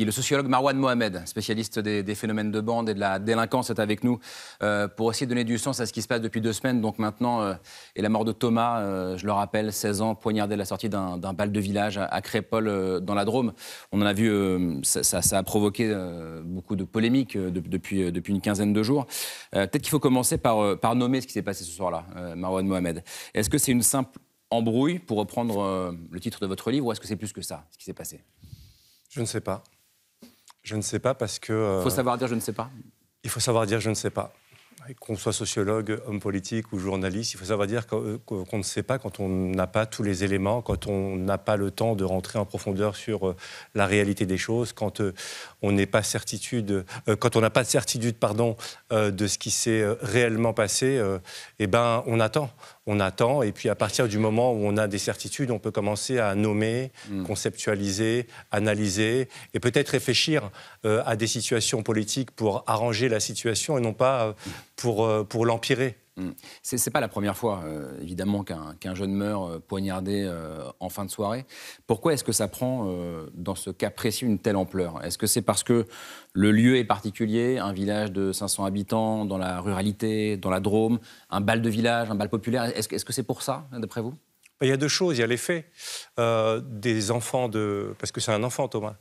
Le sociologue Marwan Mohamed, spécialiste des, phénomènes de bande et de la délinquance, est avec nous euh, pour essayer de donner du sens à ce qui se passe depuis deux semaines. Donc maintenant, euh, et la mort de Thomas, euh, je le rappelle, 16 ans, poignardé à la sortie d'un bal de village à, Crépol, dans la Drôme. On en a vu, ça, a provoqué beaucoup de polémiques depuis, une quinzaine de jours. Peut-être qu'il faut commencer par, par nommer ce qui s'est passé ce soir-là, Marwan Mohamed. Est-ce que c'est une simple embrouille, pour reprendre le titre de votre livre, ou est-ce que c'est plus que ça, ce qui s'est passé je ne sais pas. Je ne sais pas parce que. il euh, faut savoir dire je ne sais pas. Il faut savoir dire je ne sais pas. Qu'on soit sociologue, homme politique ou journaliste, il faut savoir dire euh, qu'on ne sait pas quand on n'a pas tous les éléments, quand on n'a pas le temps de rentrer en profondeur sur euh, la réalité des choses, quand on n'est pas certitude, quand on n'a pas de certitude pardon, de ce qui s'est réellement passé, eh ben on attend on attend. Et puis à partir du moment où on a des certitudes, on peut commencer à nommer, mm. conceptualiser, analyser et peut-être réfléchir euh, à des situations politiques pour arranger la situation et non pas euh, pour, euh, pour l'empirer. Mm. C'est, n'est pas la première fois, euh, évidemment, qu'un, jeune meurt euh, poignardé euh, en fin de soirée. Pourquoi est-ce que ça prend, dans ce cas précis, une telle ampleur Est-ce que c'est parce que le lieu est particulier, un village de 500 habitants, dans la ruralité, dans la Drôme, un bal de village, un bal populaire Est-ce, que c'est pour ça, d'après vous il y a deux choses. Il y a l'effet des enfants de. Parce que c'est un enfant, Thomas.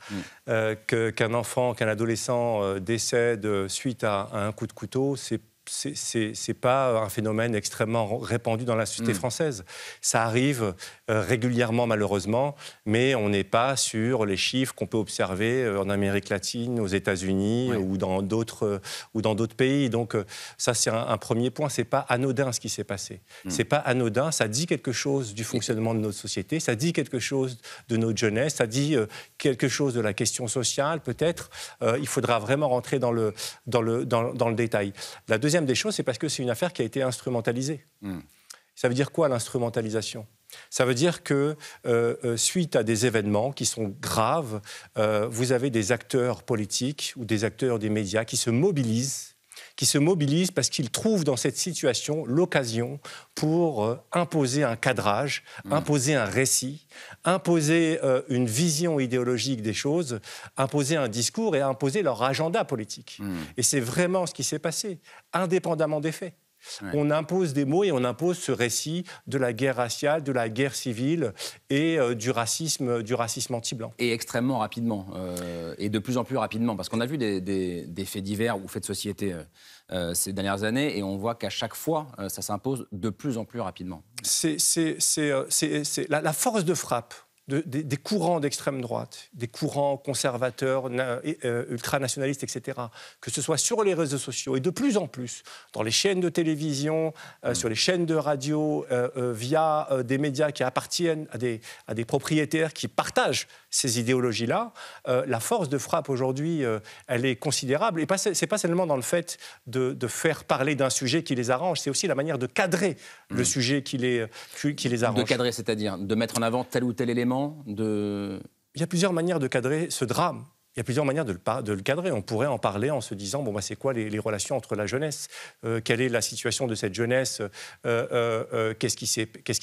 Mm. qu'un enfant, qu'un adolescent décède suite à, à, un coup de couteau, c'est ce n'est pas un phénomène extrêmement répandu dans la société mm. française. Ça arrive euh, régulièrement malheureusement, mais on n'est pas sur les chiffres qu'on peut observer euh, en Amérique latine, aux États-Unis ou dans d'autres euh, ou dans d'autres pays. Donc ça c'est un, premier point. Ce n'est pas anodin ce qui s'est passé. Hmm. Ce n'est pas anodin. Ça dit quelque chose du fonctionnement de notre société. Ça dit quelque chose de notre jeunesse. Ça dit quelque chose de la question sociale peut-être. il faudra vraiment rentrer dans le dans le dans, le détail. La deuxième des choses, c'est parce que c'est une affaire qui a été instrumentalisée. Hmm. Ça veut dire quoi l'instrumentalisation ça veut dire que euh, euh, suite à des événements qui sont graves, euh, vous avez des acteurs politiques ou des acteurs des médias qui se mobilisent qui se mobilisent parce qu'ils trouvent dans cette situation l'occasion pour imposer un cadrage, mmh. imposer un récit, imposer une vision idéologique des choses, imposer un discours et imposer leur agenda politique. Mmh. Et c'est vraiment ce qui s'est passé, indépendamment des faits. On impose des mots et on impose ce récit de la guerre raciale, de la guerre civile et euh, du racisme, du racisme anti-blanc. Et extrêmement rapidement, euh, et de plus en plus rapidement, parce qu'on a vu des, faits divers ou faits de société euh, ces dernières années, et on voit qu'à chaque fois, ça s'impose de plus en plus rapidement. C'est la force de frappe des, courants d'extrême droite, des courants conservateurs, euh, ultranationalistes, etc., que ce soit sur les réseaux sociaux et de plus en plus dans les chaînes de télévision, euh, hmm. sur les chaînes de radio, euh, via des médias qui appartiennent à des, à des propriétaires qui partagent ces idéologies-là, la force de frappe aujourd'hui, elle est considérable. Et ce n'est pas seulement dans le fait de, faire parler d'un sujet qui les arrange, c'est aussi la manière de cadrer le hmm. sujet qui les, qui les arrange. De cadrer, c'est-à-dire de mettre en avant tel ou tel élément il y a plusieurs manières de cadrer ce drame il y a plusieurs manières de le, de le, cadrer. On pourrait en parler en se disant, bon, bah, c'est quoi les, relations entre la jeunesse euh, Quelle est la situation de cette jeunesse euh, euh, Qu'est-ce qui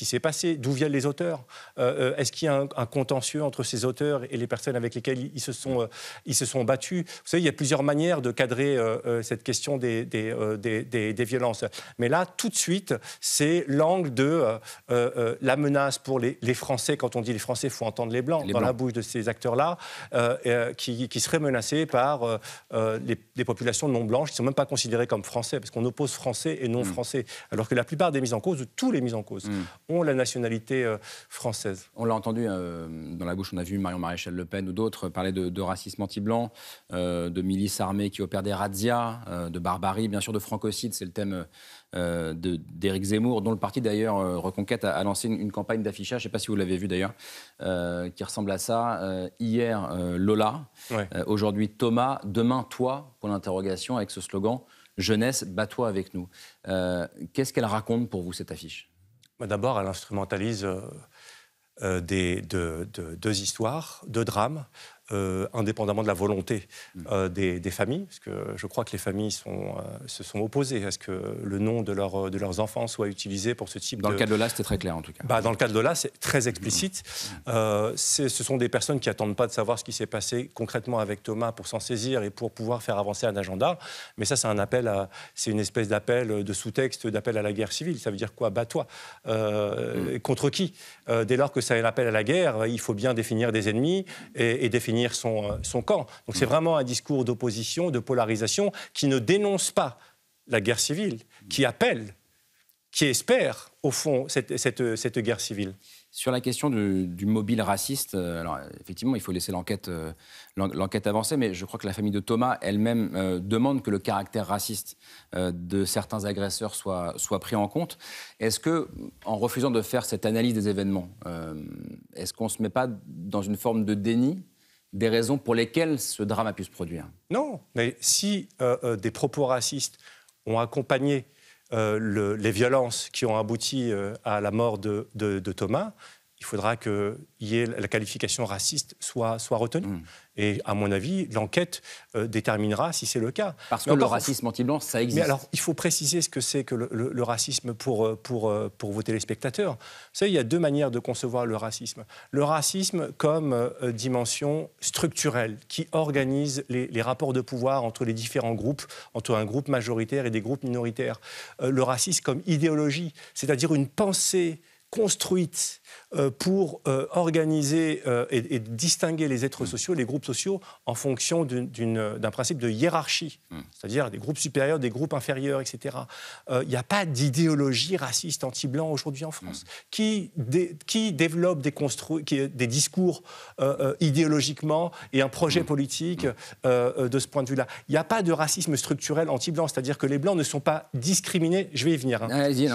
s'est passé D'où viennent les auteurs Est-ce qu'il y a un, contentieux entre ces auteurs et les personnes avec lesquelles ils se sont, ils se sont battus Vous savez, il y a plusieurs manières de cadrer cette question des, des, violences. Mais là, tout de suite, c'est l'angle de la menace pour les, Français. Quand on dit les Français, il faut entendre les Blancs, dans la bouche de ces acteurs-là, qui qui, seraient menacés par les, euh, euh, des populations non blanches qui ne sont même pas considérées comme français, parce qu'on oppose français et non mm. français, alors que la plupart des mises en cause, tous les mises en cause, mm. ont la nationalité euh, française. On l'a entendu dans la bouche, on a vu Marion Maréchal Le Pen ou d'autres parler de, de racisme anti-blanc, de milices armées qui opèrent des razzias, de barbarie, bien sûr de francocide, c'est le thème euh, d'Éric Zemmour, dont le parti d'ailleurs euh, Reconquête a, lancé une, campagne d'affichage, je ne sais pas si vous l'avez vu d'ailleurs, euh, qui ressemble à ça. hier, Lola, aujourd'hui Thomas, demain toi, pour l'interrogation, avec ce slogan Jeunesse, bats-toi avec nous. Qu'est-ce qu'elle raconte pour vous, cette affiche bah, D'abord, elle instrumentalise. deux histoires, deux drames, euh, indépendamment de la volonté mm. euh, des, familles, parce que je crois que les familles sont, euh, se sont opposées à ce que le nom de, leur, de leurs enfants soit utilisé pour ce type dans de... Dans le cas de là, c'était très clair en tout cas. Bah, dans le cas de là, c'est très explicite. Mm. ce sont des personnes qui n'attendent pas de savoir ce qui s'est passé concrètement avec Thomas pour s'en saisir et pour pouvoir faire avancer un agenda. Mais ça, c'est un appel à... C'est une espèce d'appel de sous-texte, d'appel à la guerre civile. Ça veut dire quoi Bats-toi. Mm. Contre qui Dès lors que ça est un appel à la guerre, il faut bien définir des ennemis et définir euh, son, camp. Donc c'est mm. vraiment un discours d'opposition, de polarisation, qui ne dénonce pas la guerre civile, mm. qui appelle, qui espère, au fond, cette, guerre civile. Sur la question du, mobile raciste, euh, alors effectivement, il faut laisser l'enquête euh, l'enquête avancer, mais je crois que la famille de Thomas elle-même demande que le caractère raciste de certains agresseurs soit, soit pris en compte. Est-ce que, en refusant de faire cette analyse des événements, est-ce qu'on ne se met pas dans une forme de déni des raisons pour lesquelles ce drame a pu se produire. Non, mais si euh, euh, des propos racistes ont accompagné euh, les violences qui ont abouti à la mort de Thomas, il faudra que y ait la qualification raciste soit, soit retenue. Hmm. Et à mon avis, l'enquête euh, déterminera si c'est le cas. Parce que le racisme anti-blanc, ça existe. Mais alors, il faut préciser ce que c'est que le, racisme pour, euh, pour, euh, pour vos téléspectateurs. Vous savez, il y a deux manières de concevoir le racisme. Le racisme comme dimension structurelle qui organise les, rapports de pouvoir entre les différents groupes, entre un groupe majoritaire et des groupes minoritaires. le racisme comme idéologie, c'est-à-dire une pensée construite euh, pour euh, organiser euh, et distinguer les êtres mm. sociaux, les groupes sociaux, en fonction d'un principe de hiérarchie, mm. c'est-à-dire des groupes supérieurs, des groupes inférieurs, etc. Il n'y a pas d'idéologie raciste anti-blanc aujourd'hui en France. Mm. Qui, qui développe des, qui, des discours idéologiquement et un projet politique de ce point de vue-là Il n'y a pas de racisme structurel anti-blanc, c'est-à-dire que les blancs ne sont pas discriminés, je vais y venir. Hein. y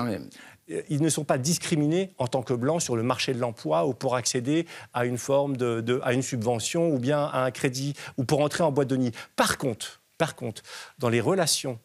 ils ne sont pas discriminés en tant que blancs sur le marché de l'emploi ou pour accéder à une forme de, à une subvention ou bien à un crédit ou pour entrer en boîte de nuit. Par contre, par contre, dans les relations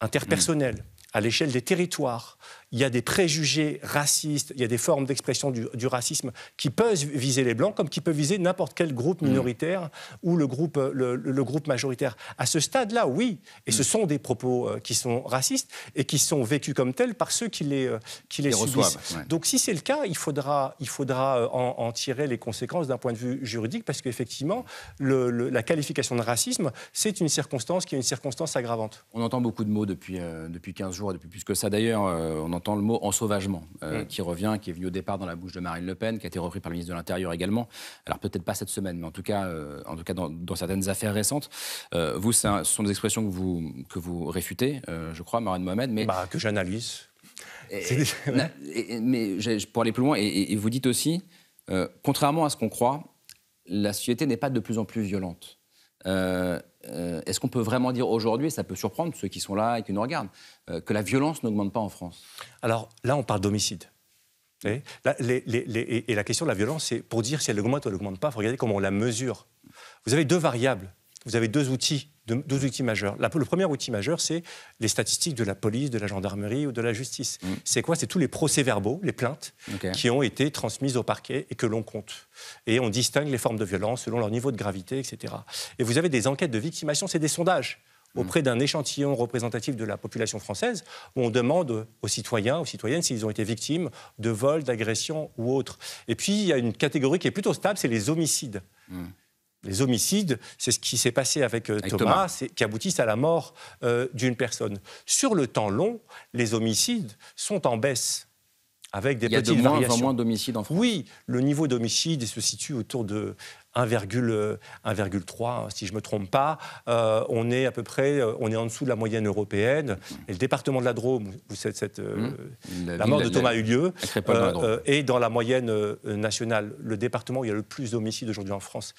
interpersonnelles, hmm. à l'échelle des territoires il y a des préjugés racistes, il y a des formes d'expression du, racisme qui peuvent viser les Blancs comme qui peuvent viser n'importe quel groupe mm. minoritaire ou le groupe, le, groupe majoritaire. À ce stade-là, oui, et ce mm. sont des propos euh, qui sont racistes et qui sont vécus comme tels par ceux qui les, euh, qui les, subissent. Donc si c'est le cas, il faudra, il faudra euh, en, tirer les conséquences d'un point de vue juridique parce qu'effectivement, la qualification de racisme, c'est une circonstance qui est une circonstance aggravante. On entend beaucoup de mots depuis, depuis 15 jours, depuis plus que ça d'ailleurs. on entend entend le mot en sauvagement euh, mm. qui revient, qui est venu au départ dans la bouche de Marine Le Pen, qui a été repris par le ministre de l'Intérieur également. Alors peut-être pas cette semaine, mais en tout cas, euh, en tout cas dans, certaines affaires récentes. Euh, vous, ce sont des expressions que vous, que vous réfutez, je crois, Marine Mohamed. Mais... Bah, que j'analyse. mais pour aller plus loin, et, et vous dites aussi, contrairement à ce qu'on croit, la société n'est pas de plus en plus violente. Euh, est-ce qu'on peut vraiment dire aujourd'hui, et ça peut surprendre ceux qui sont là et qui nous regardent, euh, que la violence n'augmente pas en France Alors là, on parle d'homicide. Et, et, la question de la violence, c'est pour dire si elle augmente ou elle n'augmente pas, il faut regarder comment on la mesure. Vous avez deux variables, vous avez deux outils deux outils majeurs. le premier outil majeur, c'est les statistiques de la police, de la gendarmerie ou de la justice. Mm. C'est quoi C'est tous les procès-verbaux, les plaintes, qui ont été transmises au parquet et que l'on compte. Et on distingue les formes de violence selon leur niveau de gravité, etc. Et vous avez des enquêtes de victimisation. c'est des sondages mm. auprès d'un échantillon représentatif de la population française, où on demande aux citoyens, aux citoyennes, s'ils ont été victimes de vols, d'agressions ou autres. Et puis, il y a une catégorie qui est plutôt stable, c'est les homicides. Mm les homicides, c'est ce qui s'est passé avec, euh, Thomas, qui aboutissent à la mort euh, d'une personne. Sur le temps long, les homicides sont en baisse avec des Il y a moins, moins d'homicides Oui, le niveau d'homicide se situe autour de 1,3 si je ne me trompe pas. Euh, on est à peu près, euh, on est en dessous de la moyenne européenne. Et le département de la Drôme, où cette, cette euh, hum. la, mort de Thomas a eu lieu, dans est dans la moyenne nationale. Le département où il y a le plus d'homicides aujourd'hui en France,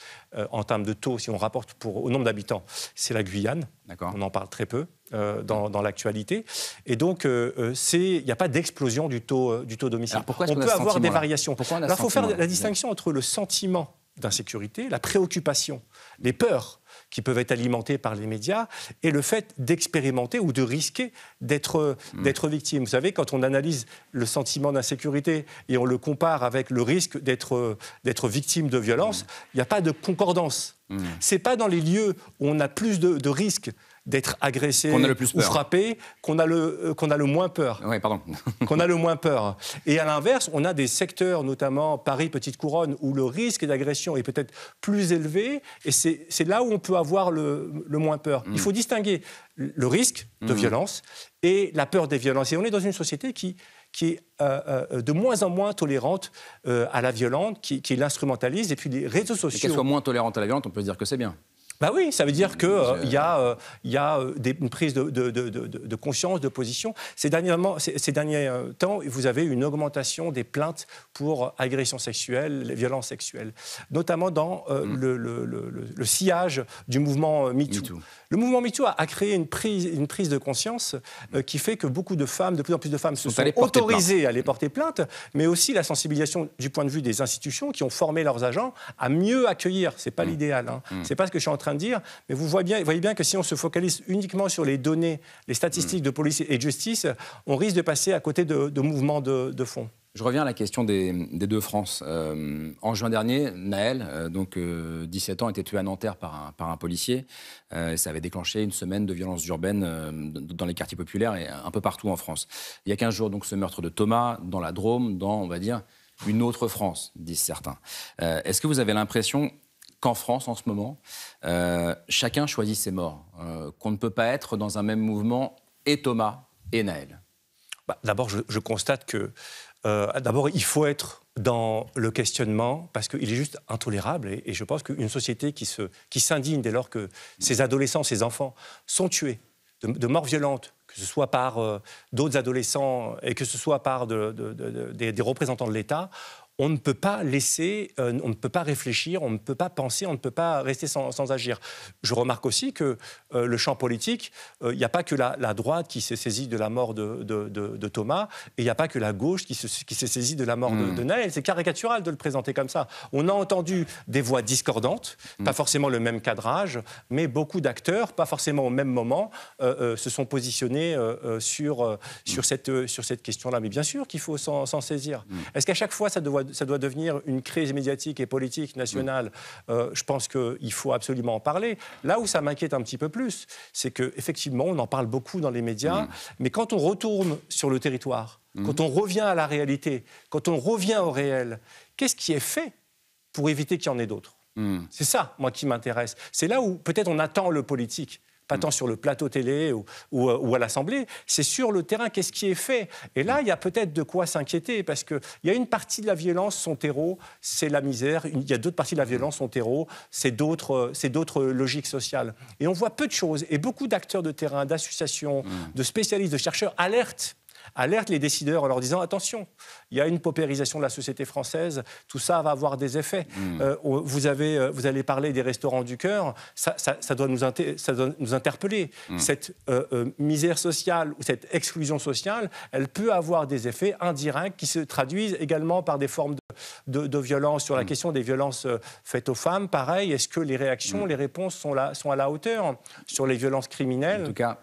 en termes de taux, si on rapporte pour, au nombre d'habitants, c'est la Guyane. On en parle très peu. Euh, dans, l'actualité. Et donc, euh, euh, il n'y a pas d'explosion du taux, du taux domicile. on, peut avoir des variations. Il faut faire la distinction entre le sentiment d'insécurité, la préoccupation, les peurs qui peuvent être alimentées par les médias, et le fait d'expérimenter ou de risquer d'être hmm. d'être victime. Vous savez, quand on analyse le sentiment d'insécurité et on le compare avec le risque d'être victime de violence, hmm. il n'y a pas de concordance. Hmm. Ce n'est pas dans les lieux où on a plus de risques d'être agressé ou frappé qu'on a, le, euh, qu'on a le moins peur. pardon. qu'on a le moins peur. Et à l'inverse, on a des secteurs, notamment Paris, Petite Couronne, où le risque d'agression est peut-être plus élevé, et c'est, là où on peut avoir le, moins peur. Il mm. faut distinguer le risque de mm. violence et la peur des violences. Et on est dans une société qui, qui est euh, euh, de moins en moins tolérante à la violence, qui, qui l'instrumentalise, et puis les réseaux sociaux. qu'elle soit moins tolérante à la violence, on peut dire que c'est bien bah oui, ça veut dire qu'il euh, y a, euh, euh, une prise de, conscience, de position. Ces derniers, derniers, temps, vous avez une augmentation des plaintes pour agressions sexuelles, violences sexuelles, notamment dans mm. le, sillage du mouvement MeToo. le mouvement MeToo a, créé une prise, une prise de conscience mm. qui fait que beaucoup de femmes, de plus en plus de femmes, se sont, autorisées à aller mm. porter plainte, mais aussi la sensibilisation du point de vue des institutions qui ont formé leurs agents à mieux accueillir. C'est pas l'idéal. Hein. C'est pas ce que je suis en train de dire, mais vous voyez bien, voyez bien que si on se focalise uniquement sur les données, les statistiques mm. de police et de justice, on risque de passer à côté de, mouvements de, fond. Je reviens à la question des, deux France. Euh, en juin dernier, Naël, euh, donc 17 euh, ans, était tué à Nanterre par un, par un policier. ça avait déclenché une semaine de violences urbaines dans les quartiers populaires et un peu partout en France. Il y a 15 jours, donc, ce meurtre de Thomas dans la Drôme, dans, on va dire, une autre France, disent certains. Est-ce que vous avez l'impression en France en ce moment, euh, chacun choisit ses morts, euh, qu'on ne peut pas être dans un même mouvement et Thomas et Naël bah, D'abord, je, constate que euh, d'abord, il faut être dans le questionnement parce qu'il est juste intolérable et, je pense qu'une société qui, se, qui s'indigne dès lors que ses adolescents, ses enfants sont tués de, morts violentes, que ce soit par d'autres adolescents et que ce soit par des représentants de l'État, on ne peut pas laisser, euh, on ne peut pas réfléchir, on ne peut pas penser, on ne peut pas rester sans, agir. Je remarque aussi que euh, le champ politique, euh, il n'y a pas que la, droite qui s'est saisie de la mort de, Thomas, et il n'y a pas que la gauche qui s'est saisie de la mort hmm. de, Naël. C'est caricatural de le présenter comme ça. On a entendu des voix discordantes, pas hmm. forcément le même cadrage, mais beaucoup d'acteurs, pas forcément au même moment, se sont positionnés sur, sur, hmm. cette, sur cette question-là. Mais bien sûr qu'il faut s'en saisir. Est-ce qu'à chaque fois, ça doit ça doit devenir une crise médiatique et politique nationale. Euh, je pense qu'il faut absolument en parler. Là où ça m'inquiète un petit peu plus, c'est qu'effectivement, on en parle beaucoup dans les médias, mm. mais quand on retourne sur le territoire, mm. quand on revient à la réalité, quand on revient au réel, qu'est-ce qui est fait pour éviter qu'il y en ait d'autres mm. C'est ça, moi, qui m'intéresse. C'est là où peut-être on attend le politique pas mm. tant sur le plateau télé euh, ou, à l'Assemblée, c'est sur le terrain, qu'est-ce qui est fait Et là, il y a peut-être de quoi s'inquiéter, parce qu'il y a une partie de la violence, son terreau, c'est la misère, il y a d'autres parties de la violence, son terreau, c'est d'autres, euh, c'est d'autres logiques sociales. Et on voit peu de choses, et beaucoup d'acteurs de terrain, d'associations, mm. de spécialistes, de chercheurs alertent alerte les décideurs en leur disant attention, il y a une paupérisation de la société française, tout ça va avoir des effets. Hmm. Euh, vous, avez, euh, vous allez parler des restaurants du cœur, ça, doit, nous nous interpeller. Hmm. Cette euh, misère sociale ou cette exclusion sociale, elle peut avoir des effets indirects qui se traduisent également par des formes de, de, violence. Sur la hmm. question des violences faites aux femmes, pareil, est-ce que les réactions, les réponses sont, là, sont à la hauteur sur les violences criminelles cas,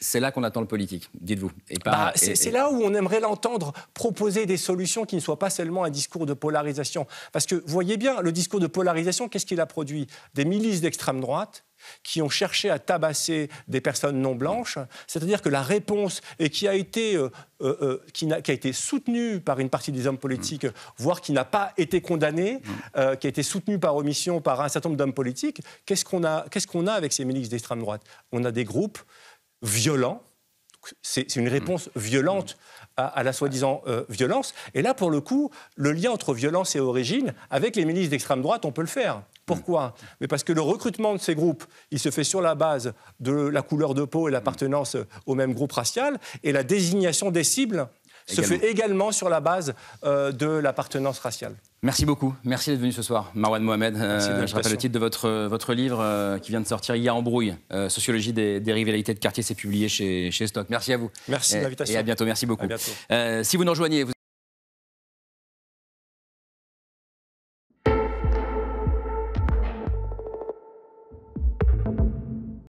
c'est là qu'on attend le politique, dites-vous. Bah, c'est là où on aimerait l'entendre proposer des solutions qui ne soient pas seulement un discours de polarisation. Parce que, voyez bien, le discours de polarisation, qu'est-ce qu'il a produit Des milices d'extrême droite qui ont cherché à tabasser des personnes non blanches, c'est-à-dire que la réponse et qui a été euh, euh, euh, qui, a, été soutenue par une partie des hommes politiques, voire qui n'a pas été condamnée, qui a été soutenue par omission par un certain nombre d'hommes politiques, qu'est-ce qu'on a qu'est-ce qu'on a avec ces milices d'extrême droite On a des groupes violent. C'est une réponse mmh. violente à, la soi-disant euh, violence. Et là, pour le coup, le lien entre violence et origine, avec les milices d'extrême droite, on peut le faire. Pourquoi mmh. Mais parce que le recrutement de ces groupes, il se fait sur la base de la couleur de peau et l'appartenance au même groupe racial, et la désignation des cibles se fait également sur la base euh, de l'appartenance raciale. Merci beaucoup. Merci d'être venu ce soir, Marwan Mohamed. Euh, je rappelle le titre de votre, euh, votre livre qui vient de sortir, Il y a Sociologie des, rivalités de quartier. C'est publié chez, chez Stock. Merci à vous. Merci de l'invitation. Et à bientôt. Merci beaucoup. si vous nous rejoignez, vous